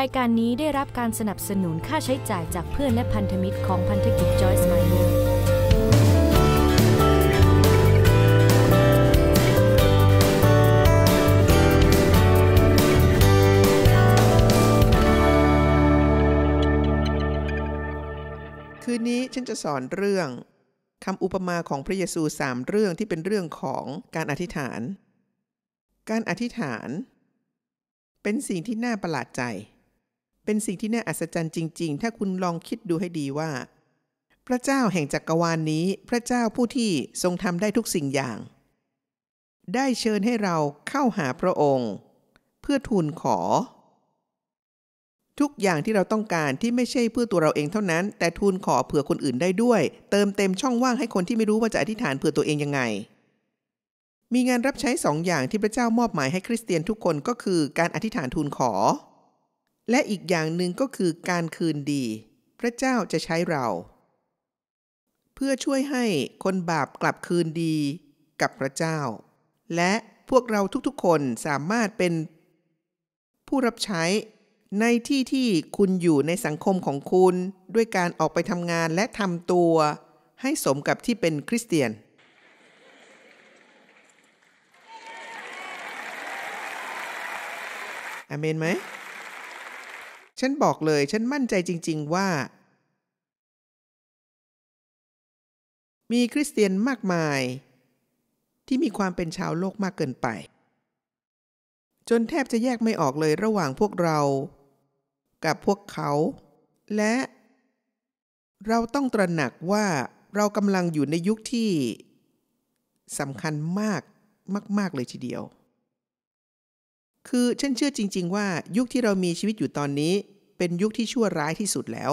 รายการนี้ได้รับการสนับสนุนค่าใช้จ่ายจากเพื่อนและพันธมิตรของพันธกิจจอยส์ไมเนอร์คืนนี้ฉันจะสอนเรื่องคำอุปมาของพระเยซูสามเรื่องที่เป็นเรื่องของการอธิษฐาน การอธิษฐานเป็นสิ่งที่น่าประหลาดใจเป็นสิ่งที่น่าอัศจรรย์จริงๆ ถ้าคุณลองคิดดูให้ดีว่า พระเจ้าแห่งจักกรวาลนนี้ พระเจ้าผู้ที่ทรงทำได้ทุกสิ่งอย่าง ได้เชิญให้เราเข้าหาพระองค์ เพื่อทูลขอ ทุกอย่างที่เราต้องการที่ไม่ใช่เพื่อตัวเราเองเท่านั้น แต่ทูลขอเผื่อคนอื่นได้ด้วย เติมเต็มช่องว่างให้คนที่ไม่รู้ว่าจะอธิษฐานเผื่อตัวเองยังไง มีงานรับใช้สองอย่างที่พระเจ้ามอบหมายให้คริสเตียนทุกคนก็คือ การอธิษฐานทูลขอและอีกอย่างหนึ่งก็คือการคืนดี พระเจ้าจะใช้เรา เพื่อช่วยให้คนบาปกลับคืนดีกับพระเจ้า และพวกเราทุกๆคนสามารถเป็นผู้รับใช้ในที่ที่คุณอยู่ในสังคมของคุณ ด้วยการออกไปทำงานและทำตัว ให้สมกับที่เป็นคริสเตียน อเมนไหมฉันบอกเลยฉันมั่นใจจริง ๆว่า มีคริสเตียนมากมาย ที่มีความเป็นชาวโลกมากเกินไป จนแทบจะแยกไม่ออกเลยระหว่างพวกเรากับพวกเขา และ เราต้องตระหนักว่าเรากำลังอยู่ในยุคที่สำคัญมากมาก ๆ เลยทีเดียว คือฉันเชื่อจริง ๆว่ายุคที่เรามีชีวิตอยู่ตอนนี้เป็นยุคที่ชั่วร้ายที่สุดแล้ว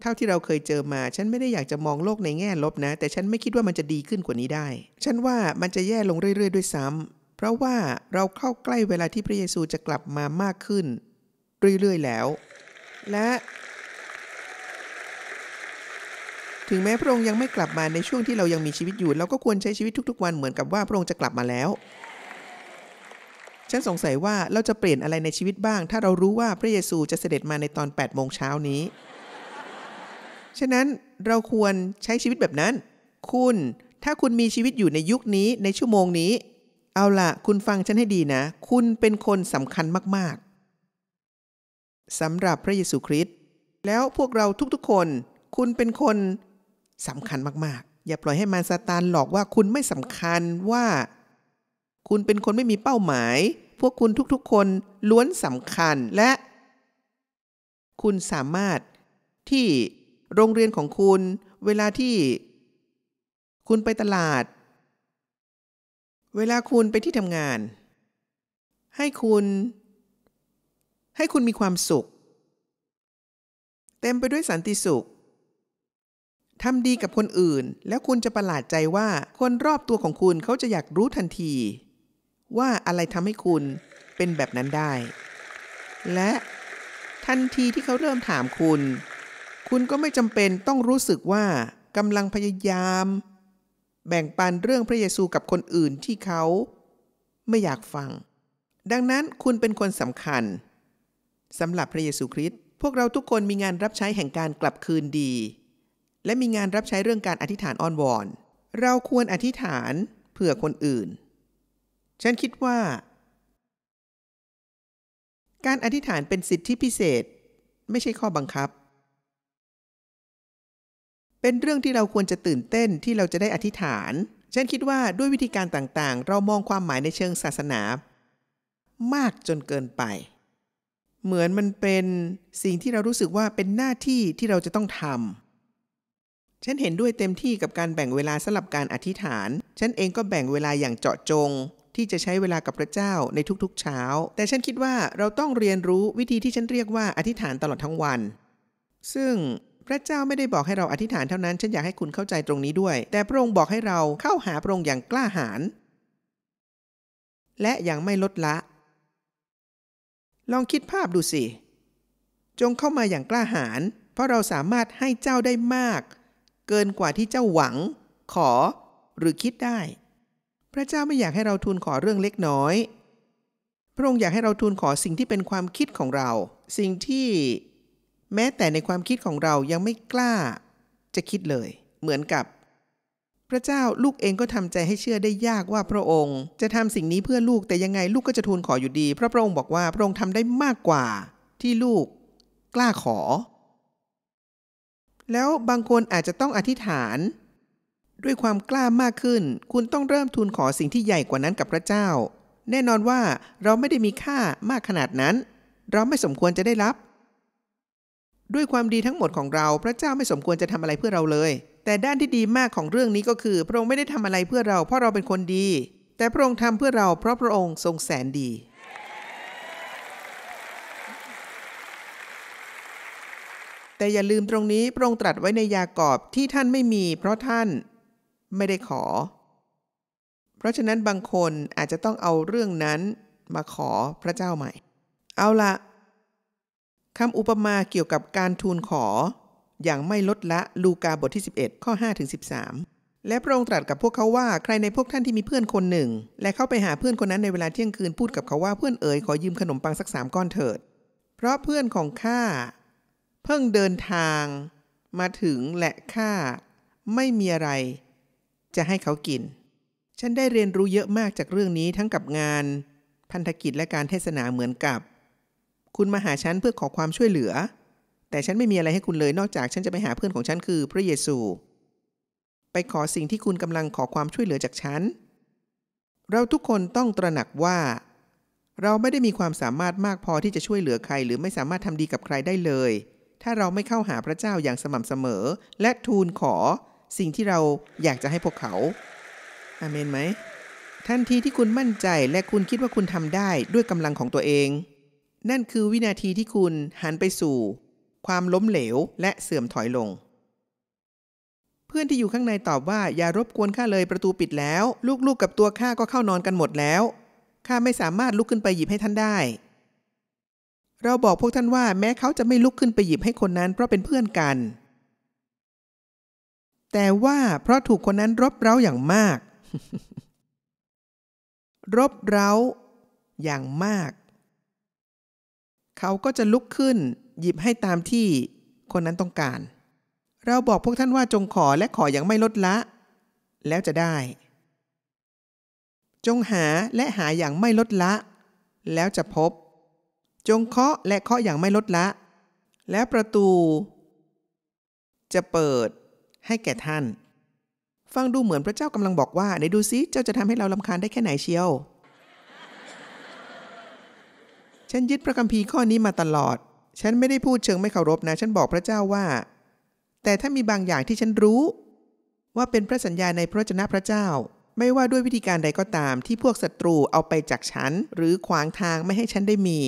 เท่าที่เราเคยเจอมา ฉันไม่ได้อยากจะมองโลกในแง่ลบนะ แต่ฉันไม่คิดว่ามันจะดีขึ้นกว่านี้ได้ ฉันว่ามันจะแย่ลงเรื่อยๆด้วยซ้ำ เพราะว่าเราเข้าใกล้เวลาที่พระเยซูจะกลับมามากขึ้น เรื่อย ๆ แล้ว และ ถึงแม้พระองค์ยังไม่กลับมาในช่วงที่เรายังมีชีวิตอยู่ เราก็ควรใช้ชีวิตทุกๆ วันเหมือนกับว่าพระองค์จะกลับมาแล้วฉันสงสัยว่าเราจะเปลี่ยนอะไรในชีวิตบ้าง ถ้าเรารู้ว่าพระเยซูจะเสด็จมาในตอน8โมงเช้านี้ ฉะนั้นเราควรใช้ชีวิตแบบนั้น คุณถ้าคุณมีชีวิตอยู่ในยุคนี้ในชั่วโมงนี้ เอาละ คุณฟังฉันให้ดีนะ คุณเป็นคนสำคัญมาก ๆสำหรับพระเยซูคริสต์ แล้วพวกเราทุก ๆ คนคุณเป็นคนสำคัญมาก ๆ อย่าปล่อยให้มารซาตานหลอกว่าคุณไม่สำคัญว่าคุณเป็นคนไม่มีเป้าหมาย พวกคุณทุกๆ คนล้วนสำคัญและคุณสามารถที่โรงเรียนของคุณ เวลาที่คุณไปตลาด เวลาคุณไปที่ทำงาน ให้คุณ ให้คุณมีความสุข เต็มไปด้วยสันติสุขทำดีกับคนอื่น แล้วคุณจะประหลาดใจว่าคนรอบตัวของคุณเขาจะอยากรู้ทันทีว่าอะไรทำให้คุณเป็นแบบนั้นได้ และทันทีที่เขาเริ่มถามคุณ คุณก็ไม่จำเป็นต้องรู้สึกว่ากำลังพยายาม แบ่งปันเรื่องพระเยซูกับคนอื่นที่เขาไม่อยากฟัง ดังนั้นคุณเป็นคนสำคัญสำหรับพระเยซูคริสต์ พวกเราทุกคนมีงานรับใช้แห่งการกลับคืนดี และมีงานรับใช้เรื่องการอธิษฐานอ้อนวอน เราควรอธิษฐานเผื่อคนอื่นฉันคิดว่า การอธิษฐานเป็นสิทธิพิเศษ ไม่ใช่ข้อบังคับ เป็นเรื่องที่เราควรจะตื่นเต้นที่เราจะได้อธิษฐาน ฉันคิดว่าด้วยวิธีการต่างๆ เรามองความหมายในเชิงศาสนา มากจนเกินไป เหมือนมันเป็นสิ่งที่เรารู้สึกว่าเป็นหน้าที่ที่เราจะต้องทำฉันเห็นด้วยเต็มที่กับการแบ่งเวลาสลับการอธิษฐานฉันเองก็แบ่งเวลาอย่างเจาะจงที่จะใช้เวลากับพระเจ้าในทุกๆเช้า แต่ฉันคิดว่าเราต้องเรียนรู้วิธีที่ฉันเรียกว่าอธิษฐานตลอดทั้งวัน ซึ่งพระเจ้าไม่ได้บอกให้เราอธิษฐานเท่านั้น ฉันอยากให้คุณเข้าใจตรงนี้ด้วย แต่พระองค์บอกให้เราเข้าหาพระองค์อย่างกล้าหาญ และอย่างไม่ลดละ ลองคิดภาพดูสิ จงเข้ามาอย่างกล้าหาญ เพราะเราสามารถให้เจ้าได้มาก เกินกว่าที่เจ้าหวัง ขอ หรือคิดได้พระเจ้าไม่อยากให้เราทูลขอเรื่องเล็กน้อย พระองค์อยากให้เราทูลขอสิ่งที่เป็นความคิดของเรา สิ่งที่แม้แต่ในความคิดของเรายังไม่กล้า จะคิดเลย เหมือนกับ พระเจ้าลูกเองก็ทำใจให้เชื่อได้ยากว่าพระองค์จะทำสิ่งนี้เพื่อลูกแต่ยังไงลูกก็จะทูลขออยู่ดี เพราะพระองค์บอกว่าพระองค์ทำได้มากกว่า ที่ลูกกล้าขอ แล้วบางคนอาจจะต้องอธิษฐานด้วยความกล้ามากขึ้น คุณต้องเริ่มทูลขอสิ่งที่ใหญ่กว่านั้นกับพระเจ้า แน่นอนว่าเราไม่ได้มีค่ามากขนาดนั้น เราไม่สมควรจะได้รับ ด้วยความดีทั้งหมดของเราพระเจ้าไม่สมควรจะทำอะไรเพื่อเราเลย แต่ด้านที่ดีมากของเรื่องนี้ก็คือพระองค์ไม่ได้ทำอะไรเพื่อเราเพราะเราเป็นคนดี แต่พระองค์ทำเพื่อเราเพราะพระองค์ทรงแสนดี แต่อย่าลืมตรงนี้พระองค์ตรัสไว้ในยากอบที่ท่านไม่มี เพราะท่านไม่ได้ขอ เพราะฉะนั้นบางคนอาจจะต้องเอาเรื่องนั้นมาขอพระเจ้าใหม่ เอาละคำอุปมาเกี่ยวกับการทูลขอ อย่างไม่ลดละลูกาบทที่11ข้อ5ถึง13และพระองค์ตรัสกับพวกเขาว่า ใครในพวกท่านที่มีเพื่อนคนหนึ่ง และเข้าไปหาเพื่อนคนนั้นในเวลาเที่ยงคืนพูดกับเขาว่าเพื่อนเอ๋ยขอยืมขนมปังสักสามก้อนเถิด เพราะเพื่อนของข้าเพิ่งเดินทาง มาถึงและข้าไม่มีอะไรจะให้เขากิน ฉันได้เรียนรู้เยอะมากจากเรื่องนี้ทั้งกับงาน พันธกิจและการเทศนาเหมือนกับ คุณมาหาฉันเพื่อขอความช่วยเหลือ แต่ฉันไม่มีอะไรให้คุณเลยนอกจากฉันจะไปหาเพื่อนของฉันคือ พระเยซู ไปขอสิ่งที่คุณกำลังขอความช่วยเหลือจากฉัน เราทุกคนต้องตระหนักว่า เราไม่ได้มีความสามารถมากพอที่จะช่วยเหลือใคร หรือไม่สามารถทำดีกับใครได้เลย ถ้าเราไม่เข้าหาพระเจ้าอย่างสม่ำเสมอ และทูลขอสิ่งที่เราอยากจะให้พวกเขาอาเมนไหม ทันทีที่คุณมั่นใจและคุณคิดว่าคุณทำได้ด้วยกำลังของตัวเอง นั่นคือวินาทีที่คุณหันไปสู่ ความล้มเหลวและเสื่อมถอยลง เพื่อนที่อยู่ข้างในตอบว่าอย่ารบกวนข้าเลยประตูปิดแล้ว ลูกๆกับตัวข้าก็เข้านอนกันหมดแล้วข้าไม่สามารถลุกขึ้นไปหยิบให้ท่านได้ เราบอกพวกท่านว่า แม้เขาจะไม่ลุกขึ้นไปหยิบให้คนนั้นเพราะเป็นเพื่อนกันแต่ว่าเพราะถูกคนนั้นรบเร้าอย่างมาก รบเร้า อย่างมาก เขาก็จะลุกขึ้น หยิบให้ตามที่คนนั้นต้องการ เราบอกพวกท่านว่าจงขอและขออย่างไม่ลดละ แล้วจะได้ จงหาและหาอย่างไม่ลดละ แล้วจะพบ จงเคาะและเคาะอย่างไม่ลดละ แล้วประตูจะเปิดให้แก่ท่าน ฟังดูเหมือนพระเจ้ากำลังบอกว่าไหนดูซิ เจ้าจะทำให้เราลำคาญได้แค่ไหนเชียว ฉันยึดพระคัมภีร์ข้อนี้มาตลอด ฉันไม่ได้พูดเชิงไม่เคารพนะ ฉันบอกพระเจ้าว่า แต่ถ้ามีบางอย่างที่ฉันรู้ ว่าเป็นพระสัญญาในพระจนะพระเจ้า ไม่ว่าด้วยวิธีการใดก็ตามที่พวกศัตรูเอาไปจากฉัน หรือขวางทางไม่ให้ฉันได้มี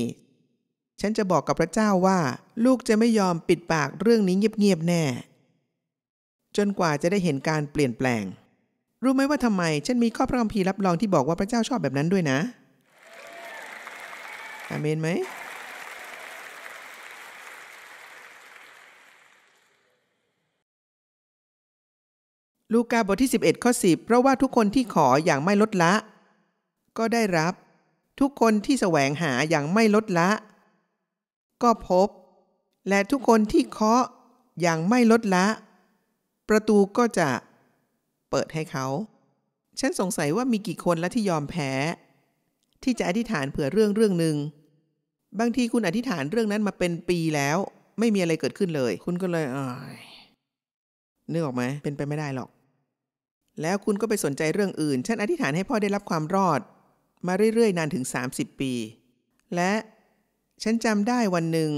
ฉันจะบอกกับพระเจ้าว่า ลูกจะไม่ยอมปิดปากเรื่องนี้เงียบๆแน่จนกว่าจะได้เห็นการเปลี่ยนแปลง รู้ไหมว่าทำไม ฉันมีข้อพระคัมภีร์รับรองที่บอกว่าพระเจ้าชอบแบบนั้นด้วยนะอาเมนไหมลูกาบทที่ 11ข้อ10 เพราะว่าทุกคนที่ขออย่างไม่ลดละ ก็ได้รับ ทุกคนที่แสวงหาอย่างไม่ลดละ ก็พบ และทุกคนที่เคาะอย่างไม่ลดละประตูก็จะเปิดให้เขา ฉันสงสัยว่ามีกี่คนและที่ยอมแพ้ ที่จะอธิษฐานเผื่อเรื่องเรื่องหนึ่ง บางทีคุณอธิษฐานเรื่องนั้นมาเป็นปีแล้ว ไม่มีอะไรเกิดขึ้นเลย คุณก็เลยเนึกออกไหม เป็นไปไม่ได้หรอก แล้วคุณก็ไปสนใจเรื่องอื่น ฉันอธิษฐานให้พ่อได้รับความรอด มาเรื่อยๆ นานถึง 30 ปี และ ฉันจำได้วันหนึ่ง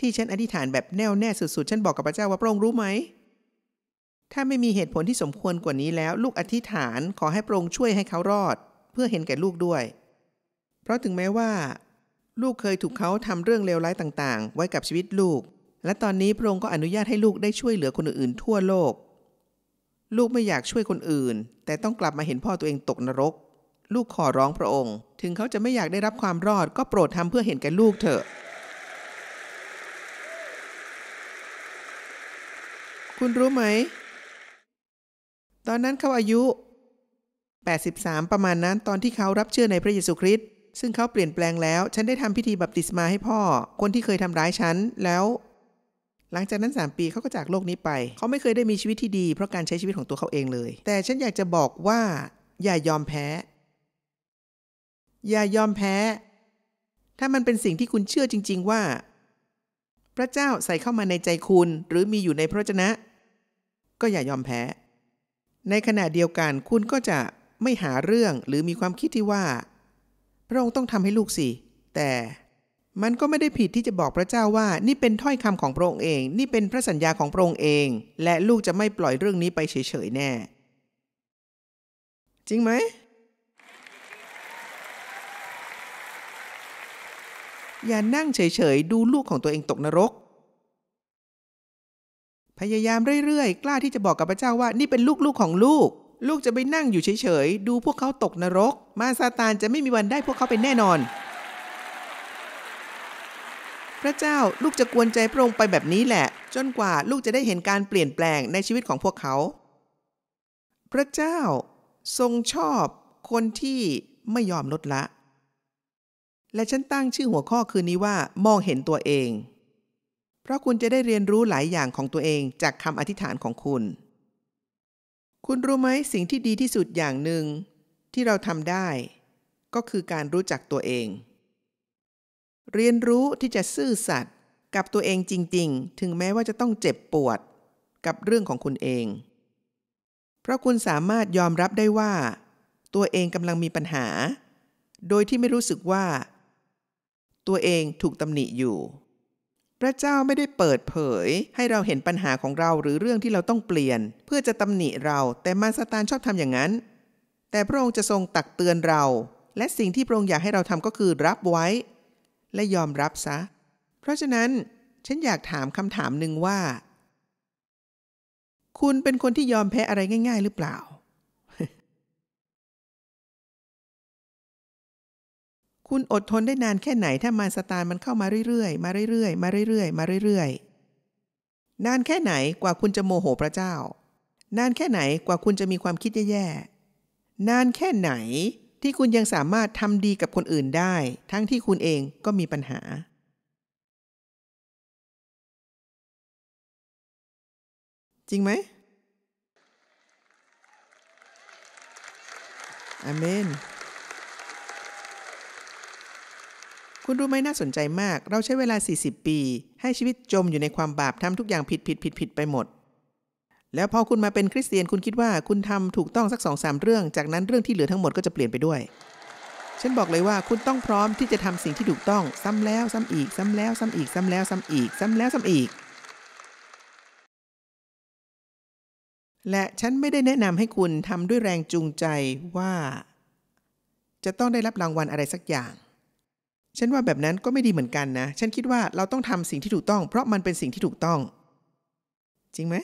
ที่ฉันอธิษฐานแบบแน่วแน่สุดๆฉันบอกกับพระเจ้าว่าพระองค์รู้ไหมถ้าไม่มีเหตุผลที่สมควรกว่านี้แล้ว ลูกอธิษฐานขอให้พระองค์ช่วยให้เขารอด เพื่อเห็นแก่ลูกด้วย เพราะถึงแม้ว่า ลูกเคยถูกเขาทำเรื่องเลวร้ายต่างๆ ไว้กับชีวิตลูก และตอนนี้พระองค์ก็อนุญาตให้ลูกได้ช่วยเหลือคนอื่นๆทั่วโลก ลูกไม่อยากช่วยคนอื่น แต่ต้องกลับมาเห็นพ่อตัวเองตกนรก ลูกขอร้องพระองค์ ถึงเขาจะไม่อยากได้รับความรอด ก็โปรดทำเพื่อเห็นแก่ลูกเถอะ คุณรู้ไหมตอนนั้นเขาอายุ83ประมาณนั้น ตอนที่เขารับเชื่อในพระเยซูคริสต์ ซึ่งเขาเปลี่ยนแปลงแล้ว ฉันได้ทำพิธีบัพติศมาให้พ่อ คนที่เคยทำร้ายฉัน แล้ว หลังจากนั้น 3 ปีเขาก็จากโลกนี้ไป เขาไม่เคยได้มีชีวิตที่ดี เพราะการใช้ชีวิตของตัวเขาเองเลย แต่ฉันอยากจะบอกว่า อย่ายอมแพ้ อย่ายอมแพ้ ถ้ามันเป็นสิ่งที่คุณเชื่อจริง ๆว่า พระเจ้าใส่เข้ามาในใจคุณ หรือมีอยู่ในพระเจนะ ก็อย่ายอมแพ้ในขณะเดียวกันคุณก็จะไม่หาเรื่องหรือมีความคิดที่ว่าพระองค์ต้องทำให้ลูกสิแต่มันก็ไม่ได้ผิดที่จะบอกพระเจ้าว่านี่เป็นถ้อยคำของพระองค์เอง นี่เป็นพระสัญญาของพระองค์เอง และลูกจะไม่ปล่อยเรื่องนี้ไปเฉยๆแน่ จริงไหมอย่านั่งเฉยๆดูลูกของตัวเองตกนรกพยายามเรื่อย ๆ กล้าที่จะบอกกับพระเจ้าว่านี่เป็นลูกๆของลูก ลูกจะไปนั่งอยู่เฉยๆดูพวกเขาตกนรก มาซาตานจะไม่มีวันได้พวกเขาเป็นแน่นอน พระเจ้าลูกจะกวนใจพระองค์ไปแบบนี้แหละ จนกว่าลูกจะได้เห็นการเปลี่ยนแปลงในชีวิตของพวกเขา พระเจ้า ทรงชอบคนที่ไม่ยอมลดละ และฉันตั้งชื่อหัวข้อคืนนี้ว่ามองเห็นตัวเองเพราะคุณจะได้เรียนรู้หลายอย่างของตัวเองจากคำอธิษฐานของคุณ คุณรู้ไหมสิ่งที่ดีที่สุดอย่างหนึ่ง ที่เราทำได้ ก็คือการรู้จักตัวเอง เรียนรู้ที่จะซื่อสัตย์กับตัวเองจริงๆ ถึงแม้ว่าจะต้องเจ็บปวดกับเรื่องของคุณเอง เพราะคุณสามารถยอมรับได้ว่าตัวเองกำลังมีปัญหา โดยที่ไม่รู้สึกว่าตัวเองถูกตำหนิอยู่พระเจ้าไม่ได้เปิดเผยให้เราเห็นปัญหาของเราหรือเรื่องที่เราต้องเปลี่ยนเพื่อจะตำหนิเราแต่มารซาตานชอบทำอย่างนั้น แต่พระองค์จะทรงตักเตือนเราและสิ่งที่พระองค์อยากให้เราทำก็คือรับไว้และยอมรับซะ เพราะฉะนั้นฉันอยากถามคำถามหนึ่งว่า คุณเป็นคนที่ยอมแพ้อะไรง่ายๆหรือเปล่าคุณอดทนได้นานแค่ไหนถ้ามารสตานมันเข้ามาเรื่อยๆมาเรื่อยๆมาเรื่อยๆมาเรื่อยๆนานแค่ไหนกว่าคุณจะโมโหพระเจ้า นานแค่ไหนกว่าคุณจะมีความคิดแย่ๆ นานแค่ไหนที่คุณยังสามารถทำดีกับคนอื่นได้ ทั้งที่คุณเองก็มีปัญหา จริงไหมอเมนคุณรู้ไหมน่าสนใจมาก เราใช้เวลา 40 ปี ให้ชีวิตจมอยู่ในความบาป ทำทุกอย่างผิดผิด ผิดผิดไปหมด แล้วพอคุณมาเป็นคริสเตียน คุณคิดว่าคุณทำถูกต้องสักสองสามเรื่อง จากนั้นเรื่องที่เหลือทั้งหมดก็จะเปลี่ยนไปด้วย ฉันบอกเลยว่าคุณต้องพร้อมที่จะทำสิ่งที่ถูกต้อง ซ้ำแล้ว ซ้ำอีก ซ้ำแล้วซ้ำอีก ซ้ำแล้วซ้ำอีก ซ้ำแล้วซ้ำอีก และฉันไม่ได้แนะนำให้คุณทำด้วยแรงจูงใจว่า จะต้องได้รับรางวัลอะไรสักอย่างฉันว่าแบบนั้นก็ไม่ดีเหมือนกันนะ ฉันคิดว่าเราต้องทำสิ่งที่ถูกต้องเพราะมันเป็นสิ่งที่ถูกต้อง จริงไหม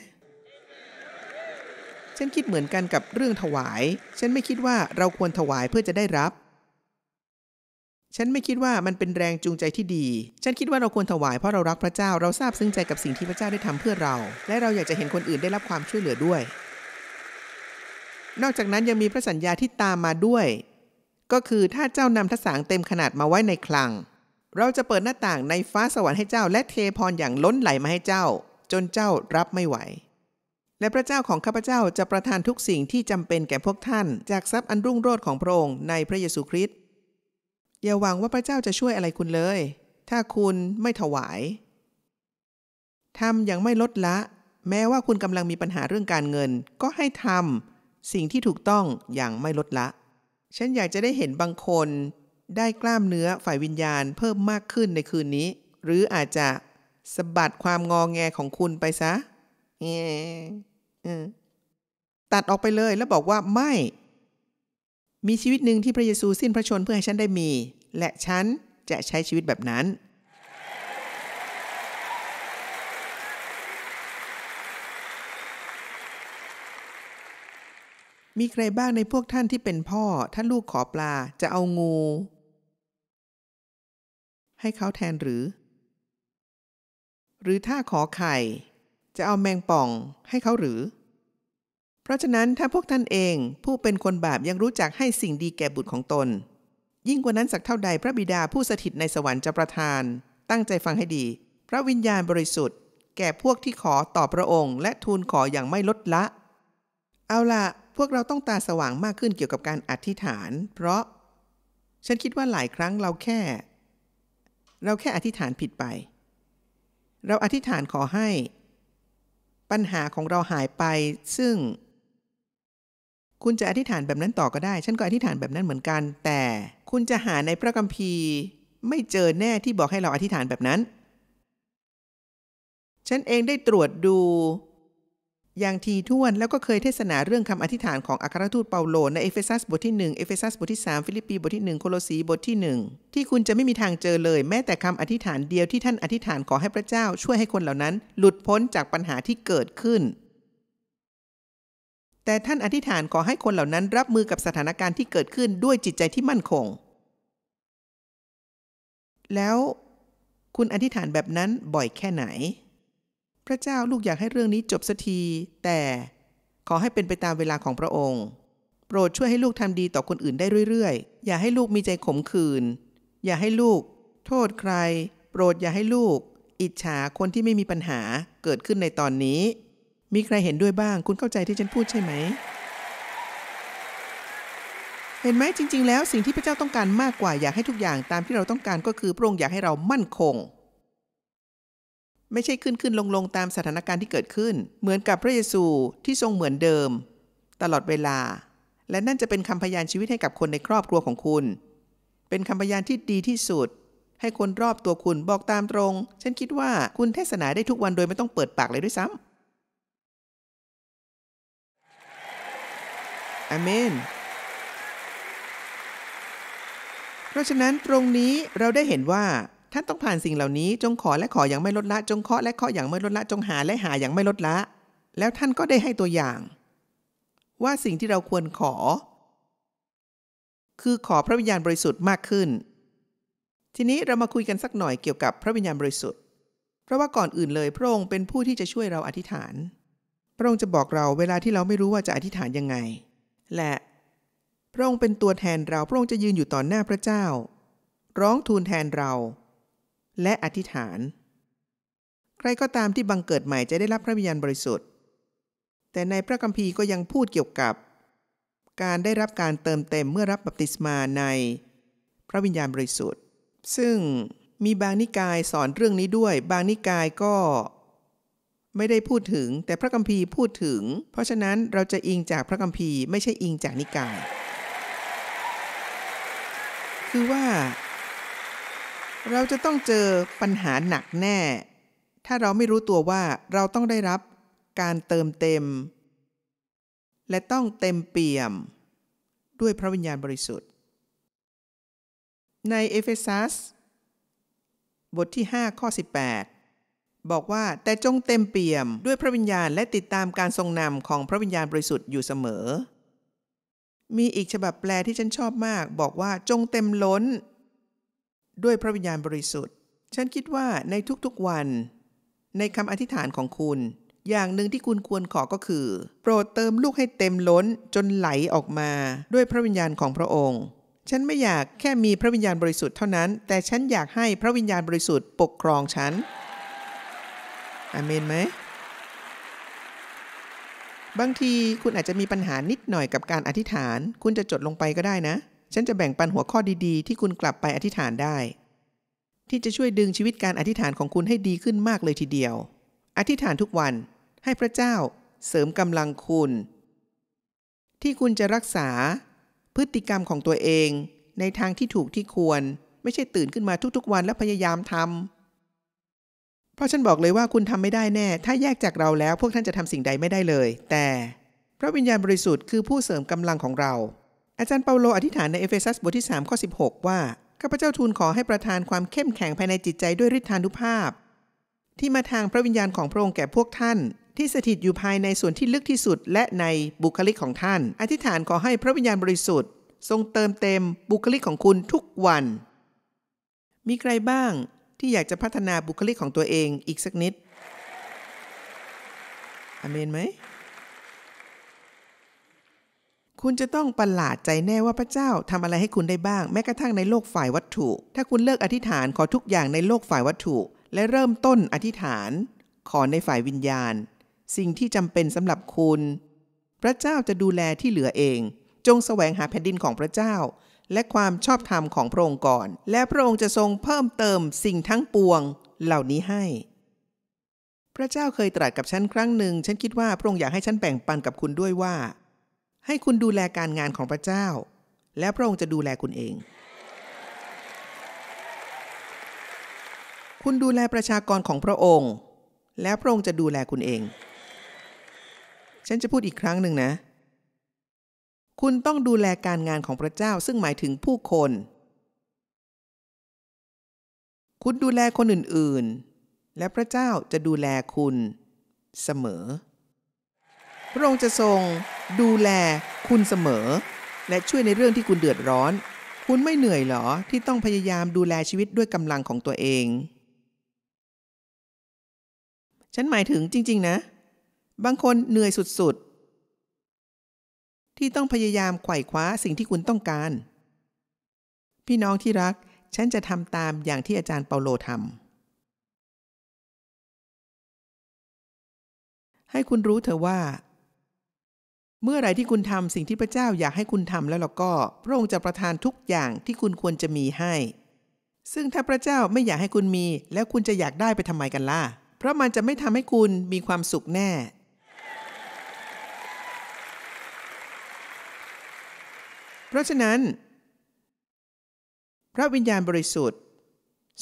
ฉันคิดเหมือนกันกับเรื่องถวาย ฉันไม่คิดว่าเราควรถวายเพื่อจะได้รับ ฉันไม่คิดว่ามันเป็นแรงจูงใจที่ดี ฉันคิดว่าเราควรถวายเพราะเรารักพระเจ้า เราซาบซึ้งใจกับสิ่งที่พระเจ้าได้ทำเพื่อเรา และเราอยากจะเห็นคนอื่นได้รับความช่วยเหลือด้วย นอกจากนั้นยังมีพระสัญญาที่ตามมาด้วยก็คือถ้าเจ้านำทสางเต็มขนาดมาไว้ในคลัง เราจะเปิดหน้าต่างในฟ้าสวรรค์ให้เจ้าและเทพรอย่างล้นไหลมาให้เจ้า จนเจ้ารับไม่ไหว และพระเจ้าของข้าพเจ้าจะประทานทุกสิ่งที่จำเป็นแก่พวกท่าน จากทรัพย์อันรุ่งโรจน์ของพระองค์ในพระเยซูคริสต์อย่าหวังว่าพระเจ้าจะช่วยอะไรคุณเลย ถ้าคุณไม่ถวายทำอย่างไม่ลดละ แม้ว่าคุณกำลังมีปัญหาเรื่องการเงิน ก็ให้ทำสิ่งที่ถูกต้องอย่างไม่ลดละฉันอยากจะได้เห็นบางคน ได้กล้ามเนื้อฝ่ายวิญญาณเพิ่มมากขึ้นในคืนนี้ หรืออาจจะสะบัดความงองแงของคุณไปซะเออตัดออกไปเลยแล้วบอกว่าไม่ มีชีวิตหนึ่งที่พระเยซูสิ้นพระชนเพื่อให้ฉันได้มี และฉันจะใช้ชีวิตแบบนั้นมีใครบ้างในพวกท่านที่เป็นพ่อ ถ้าลูกขอปลา จะเอางูให้เขาแทนหรือ หรือถ้าขอไข่จะเอาแมงป่องให้เขาหรือ เพราะฉะนั้นถ้าพวกท่านเองผู้เป็นคนบาปยังรู้จักให้สิ่งดีแก่บุตรของตน ยิ่งกว่านั้นสักเท่าใดพระบิดาผู้สถิตในสวรรค์จะประทาน ตั้งใจฟังให้ดี พระวิญญาณบริสุทธิ์แก่พวกที่ขอต่อพระองค์ และทูลขออย่างไม่ลดละ เอาละพวกเราต้องตาสว่างมากขึ้นเกี่ยวกับการอธิษฐาน เพราะ ฉันคิดว่าหลายครั้งเราแค่ เราแค่อธิษฐานผิดไป เราอธิษฐานขอให้ ปัญหาของเราหายไป ซึ่ง คุณจะอธิษฐานแบบนั้นต่อก็ได้ ฉันก็อธิษฐานแบบนั้นเหมือนกัน แต่คุณจะหาในพระคัมภีร์ ไม่เจอแน่ที่บอกให้เราอธิษฐานแบบนั้น ฉันเองได้ตรวจดูอย่างทีท่วนแล้วก็เคยเทศนาเรื่องคำอธิษฐานของ อัครทูตเปาโล ในเอเฟซัสบทที่1เอเฟซัสบทที่3ฟิลิปปีบทที่1โคโลสีบทที่ 1 ที่คุณจะไม่มีทางเจอเลย แม้แต่คำอธิษฐานเดียวที่ท่านอธิษฐานขอให้พระเจ้าช่วยให้คนเหล่านั้น หลุดพ้นจากปัญหาที่เกิดขึ้น แต่ท่านอธิษฐานขอให้คนเหล่านั้นรับมือกับสถานการณ์ที่เกิดขึ้นด้วยจิตใจที่มั่นคง แล้วคุณอธิษฐานแบบนั้นบ่อยแค่ไหนพระเจ้าลูกอยากให้เรื่องนี้จบสักที แต่ขอให้เป็นไปตามเวลาของพระองค์โปรดช่วยให้ลูกทำดีต่อคนอื่นได้เรื่อยๆอย่าให้ลูกมีใจขมขื่นอย่าให้ลูก โทษใคร โปรดอย่าให้ลูก อิจฉาคนที่ไม่มีปัญหาเกิดขึ้นในตอนนี้ มีใครเห็นด้วยบ้างคุณเข้าใจที่ฉันพูดใช่ไหมเห็นไหมจริงๆแล้วสิ่งที่พระเจ้าต้องการมากกว่าอยากให้ทุกอย่างตามที่เราต้องการก็คือพระองค์อยากให้เรามั่นคงไม่ใช่ขึ้นขึ้นลงลง ตามสถานการณ์ที่เกิดขึ้น เหมือนกับพระเยซูที่ทรงเหมือนเดิม ตลอดเวลา และนั่นจะเป็นคำพยานชีวิตให้กับคนในครอบครัวของคุณ เป็นคำพยานที่ดีที่สุด ให้คนรอบตัวคุณบอกตามตรง ฉันคิดว่าคุณเทศนาได้ทุกวันโดยไม่ต้องเปิดปากเลยด้วยซ้ำอเมน เพราะฉะนั้นตรงนี้เราได้เห็นว่าท่านต้องผ่านสิ่งเหล่านี้จงขอและขออย่างไม่ลดละ จงเคาะและเคาะอย่างไม่ลดละจงหาและหาอย่างไม่ลดละ แล้วท่านก็ได้ให้ตัวอย่าง ว่าสิ่งที่เราควรขอ คือขอพระวิญญาณบริสุทธิ์มากขึ้น ทีนี้เรามาคุยกันสักหน่อยเกี่ยวกับพระวิญญาณบริสุทธิ์เพราะว่าก่อนอื่นเลยพระองค์เป็นผู้ที่จะช่วยเราอธิษฐาน พระองค์จะบอกเราเวลาที่เราไม่รู้ว่าจะอธิษฐานยังไง และพระองค์เป็นตัวแทนเราพระองค์จะยืนอยู่ต่อหน้าพระเจ้า ร้องทูลแทนเราและอธิษฐาน ใครก็ตามที่บังเกิดใหม่จะได้รับพระวิญญาณบริสุทธิ์ แต่ในพระคัมภีร์ก็ยังพูดเกี่ยวกับ การได้รับการเติมเต็มเมื่อรับบัพติศมาใน พระวิญญาณบริสุทธิ์ ซึ่งมีบางนิกายสอนเรื่องนี้ด้วย บางนิกายก็ ไม่ได้พูดถึงแต่พระคัมภีร์พูดถึง เพราะฉะนั้นเราจะอิงจากพระคัมภีร์ไม่ใช่อิงจากนิกายคือว่าเราจะต้องเจอปัญหาหนักแน่ ถ้าเราไม่รู้ตัวว่าเราต้องได้รับการเติมเต็ม และต้องเต็มเปี่ยม ด้วยพระวิญญาณบริสุทธิ์ ในเอเฟซัสบทที่ 5 ข้อ18 บอกว่าแต่จงเต็มเปี่ยม ด้วยพระวิญญาณและติดตามการทรงนำ ของพระวิญญาณบริสุทธิ์อยู่เสมอ มีอีกฉบับแปลที่ฉันชอบมากบอกว่าจงเต็มล้นด้วยพระวิญญาณบริสุทธิ์ ฉันคิดว่าในทุกๆวัน ในคำอธิษฐานของคุณ อย่างหนึ่งที่คุณควรขอก็คือ โปรดเติมลูกให้เต็มล้นจนไหลออกมา ด้วยพระวิญญาณของพระองค์ ฉันไม่อยากแค่มีพระวิญญาณบริสุทธิ์เท่านั้น แต่ฉันอยากให้พระวิญญาณบริสุทธิ์ปกครองฉันอเมนไหม บางทีคุณอาจจะมีปัญหานิดหน่อยกับการอธิษฐาน คุณจะจดลงไปก็ได้นะฉันจะแบ่งปันหัวข้อดีๆ ที่คุณกลับไปอธิษฐานได้ ที่จะช่วยดึงชีวิตการอธิษฐานของคุณให้ดีขึ้นมากเลยทีเดียว อธิษฐานทุกวันให้พระเจ้าเสริมกำลังคุณ ที่คุณจะรักษา พฤติกรรมของตัวเอง ในทางที่ถูกที่ควรไม่ใช่ตื่นขึ้นมาทุก ๆ วันและพยายามทำเพราะฉันบอกเลยว่าคุณทำไม่ได้แน่ ถ้าแยกจากเราแล้วพวกท่านจะทำสิ่งใดไม่ได้เลย แต่พระวิญญาณบริสุทธิ์คือผู้เสริมกำลังของเราอาจารย์เปาโลอธิษฐานในเอเฟซัสบทที่3ข้อ16 ว่าข้าพเจ้าทูลขอให้ประทานความเข้มแข็งภายในจิตใจด้วยฤทธานุภาพ ที่มาทางพระวิญญาณของพระองค์แก่พวกท่านที่สถิตอยู่ภายในส่วนที่ลึกที่สุดและในบุคลิกของท่าน อธิษฐานขอให้พระวิญญาณบริสุทธิ์ทรงเติมเต็มบุคลิกของคุณทุกวัน มีใครบ้างที่อยากจะพัฒนาบุคลิกของตัวเองอีกสักนิดอเมนไหมคุณจะต้องประหลาดใจแน่ว่าพระเจ้าทำอะไรให้คุณได้บ้างแม้กระทั่งในโลกฝ่ายวัตถุ ถ้าคุณเลิกอธิษฐานขอทุกอย่างในโลกฝ่ายวัตถุและเริ่มต้นอธิษฐาน ขอในฝ่ายวิญญาณ สิ่งที่จำเป็นสำหรับคุณ พระเจ้าจะดูแลที่เหลือเอง จงแสวงหาแผ่นดินของพระเจ้า และความชอบธรรมของพระองค์ก่อน และพระองค์จะทรงเพิ่มเติม สิ่งทั้งปวง เหล่านี้ให้ พระเจ้าเคยตรัสกับฉันครั้งหนึ่ง ฉันคิดว่าพระองค์อยากให้ฉันแบ่งปันกับคุณด้วยว่าให้คุณดูแลการงานของพระเจ้า แล้วพระองค์จะดูแลคุณเอง คุณดูแลประชากรของพระองค์ แล้วพระองค์จะดูแลคุณเอง ฉันจะพูดอีกครั้งหนึ่งนะ คุณต้องดูแลการงานของพระเจ้าซึ่งหมายถึงผู้คน คุณดูแลคนอื่น ๆ และพระเจ้าจะดูแลคุณ เสมอพระองค์จะทรงดูแลคุณเสมอ และช่วยในเรื่องที่คุณเดือดร้อน คุณไม่เหนื่อยหรอที่ต้องพยายามดูแลชีวิตด้วยกำลังของตัวเอง ฉันหมายถึงจริงๆนะ บางคนเหนื่อยสุดๆ ที่ต้องพยายามไขว่คว้าสิ่งที่คุณต้องการ พี่น้องที่รักฉันจะทำตามอย่างที่อาจารย์เปาโลทำให้คุณรู้เถอะว่าเมื่อไรที่คุณทำสิ่งที่พระเจ้าอยากให้คุณทำแล้วเราก็พระองค์จะประทานทุกอย่างที่คุณควรจะมีให้ ซึ่งถ้าพระเจ้าไม่อยากให้คุณมี แล้วคุณจะอยากได้ไปทำไมกันล่ะ เพราะมันจะไม่ทำให้คุณมีความสุขแน่ เพราะฉะนั้น พระวิญญาณบริสุทธิ์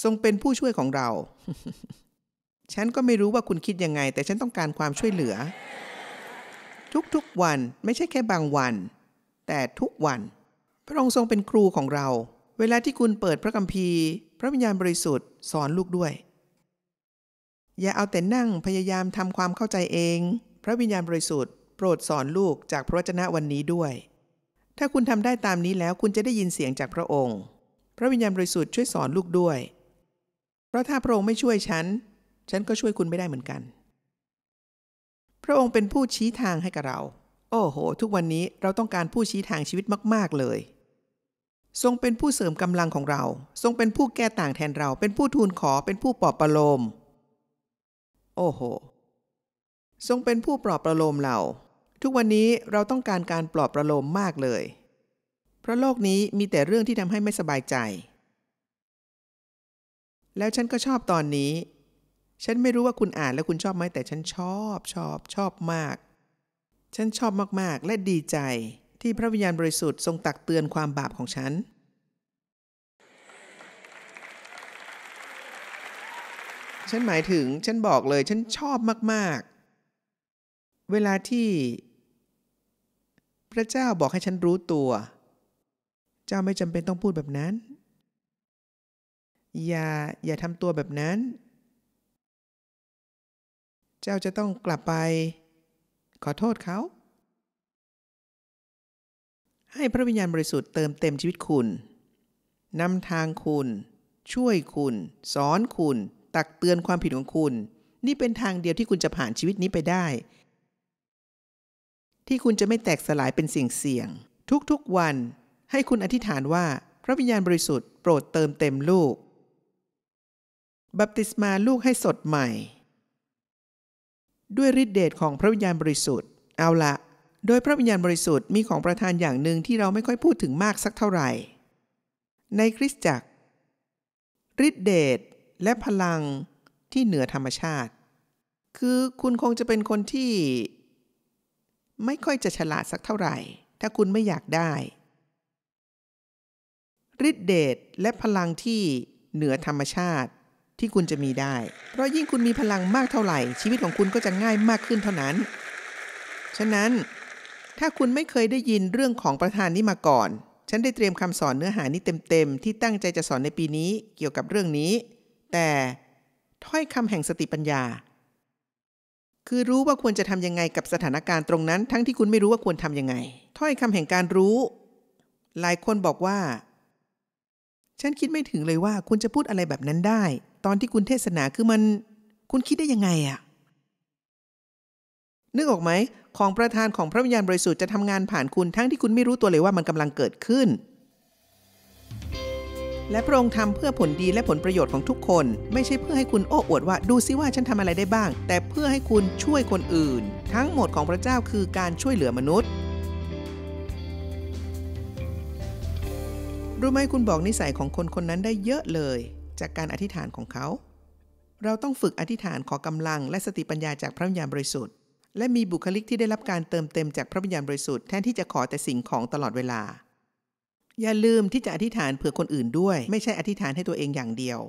ทรงเป็นผู้ช่วยของเรา ฉันก็ไม่รู้ว่าคุณคิดยังไง แต่ฉันต้องการความช่วยเหลือทุกๆวันไม่ใช่แค่บางวัน แต่ทุกวัน พระองค์ทรงเป็นครูของเรา เวลาที่คุณเปิดพระคัมภีร์ พระวิญญาณบริสุทธิ์สอนลูกด้วย อย่าเอาแต่นั่งพยายามทำความเข้าใจเอง พระวิญญาณบริสุทธิ์โปรดสอนลูกจากพระวจนะวันนี้ด้วย ถ้าคุณทำได้ตามนี้แล้วคุณจะได้ยินเสียงจากพระองค์ พระวิญญาณบริสุทธิ์ช่วยสอนลูกด้วย เพราะถ้าพระองค์ไม่ช่วยฉันฉันก็ช่วยคุณไม่ได้เหมือนกันพระองค์เป็นผู้ชี้ทางให้กับเรา โอ้โห ทุกวันนี้เราต้องการผู้ชี้ทางชีวิตมากๆเลย ทรงเป็นผู้เสริมกำลังของเรา ทรงเป็นผู้แก้ต่างแทนเรา เป็นผู้ทูลขอ เป็นผู้ปลอบประโลม โอ้โห ทรงเป็นผู้ปลอบประโลมเรา ทุกวันนี้เราต้องการการปลอบประโลมมากเลย เพราะโลกนี้มีแต่เรื่องที่ทำให้ไม่สบายใจ แล้วฉันก็ชอบตอนนี้ฉันไม่รู้ว่าคุณอ่านแล้วคุณชอบไหมแต่ฉันชอบชอบชอบมาก ฉันชอบมากๆ และดีใจที่พระวิญญาณบริสุทธิ์ทรงตักเตือนความบาปของฉัน ฉันหมายถึงฉันบอกเลย ฉันชอบมากๆ เวลาที่ พระเจ้าบอกให้ฉันรู้ตัว เจ้าไม่จำเป็นต้องพูดแบบนั้น อย่าอย่าทำตัวแบบนั้นเจ้าจะต้องกลับไปขอโทษเขา ให้พระวิญญาณบริสุทธิ์เติมเต็มชีวิตคุณนำทางคุณ ช่วยคุณ สอนคุณ ตักเตือนความผิดของคุณ นี่เป็นทางเดียวที่คุณจะผ่านชีวิตนี้ไปได้ ที่คุณจะไม่แตกสลายเป็นสิ่งเสี่ยง ทุกๆวันให้คุณอธิษฐานว่า พระวิญญาณบริสุทธิ์โปรดเติมเต็มลูก บัพติศมาลูกให้สดใหม่ด้วยฤทธิเดชของพระวิญญาณบริสุทธิ์ เอาละโดยพระวิญญาณบริสุทธิ์มีของประทานอย่างหนึ่งที่เราไม่ค่อยพูดถึงมากสักเท่าไหร่ ในคริสตจักรฤทธิเดชและพลังที่เหนือธรรมชาติ คือคุณคงจะเป็นคนที่ ไม่ค่อยจะฉลาดสักเท่าไหร่ ถ้าคุณไม่อยากได้ฤทธิเดชและพลังที่เหนือธรรมชาติที่คุณจะมีได้ เพราะยิ่งคุณมีพลังมากเท่าไหร่ ชีวิตของคุณก็จะง่ายมากขึ้นเท่านั้น ฉะนั้น ถ้าคุณไม่เคยได้ยินเรื่องของประธานนี้มาก่อน ฉันได้เตรียมคำสอนเนื้อหานี้เต็มๆ ที่ตั้งใจจะสอนในปีนี้เกี่ยวกับเรื่องนี้ แต่ ถ้อยคำแห่งสติปัญญา คือรู้ว่าควรจะทำยังไงกับสถานการณ์ตรงนั้น ทั้งที่คุณไม่รู้ว่าควรทำยังไงถ้อยคำแห่งการรู้ หลายคนบอกว่า ฉันคิดไม่ถึงเลยว่าคุณจะพูดอะไรแบบนั้นได้ตอนที่คุณเทศนาคือมัน คุณคิดได้ยังไงอะนึกออกไหมของประธานของพระวิญญาณบริสุทธิ์จะทำงานผ่านคุณทั้งที่คุณไม่รู้ตัวเลยว่ามันกำลังเกิดขึ้น และพระองค์ทำเพื่อผลดีและผลประโยชน์ของทุกคน ไม่ใช่เพื่อให้คุณโอ้อวดว่าดูซิว่าฉันทำอะไรได้บ้าง แต่เพื่อให้คุณช่วยคนอื่น ทั้งหมดของพระเจ้าคือการช่วยเหลือมนุษย์รู้ไหมคุณบอกนิสัยของคนคนนั้นได้เยอะเลยจากการอธิษฐานของเขา เราต้องฝึกอธิษฐานขอกำลัง และสติปัญญาจากพระวิญญาณบริสุทธิ์ และมีบุคลิกที่ได้รับการเติมเต็มจากพระวิญญาณบริสุทธิ์แทนที่จะขอแต่สิ่งของตลอดเวลา อย่าลืมที่จะอธิษฐานเผื่อคนอื่นด้วย ไม่ใช่อธิษฐานให้ตัวเองอย่างเดียว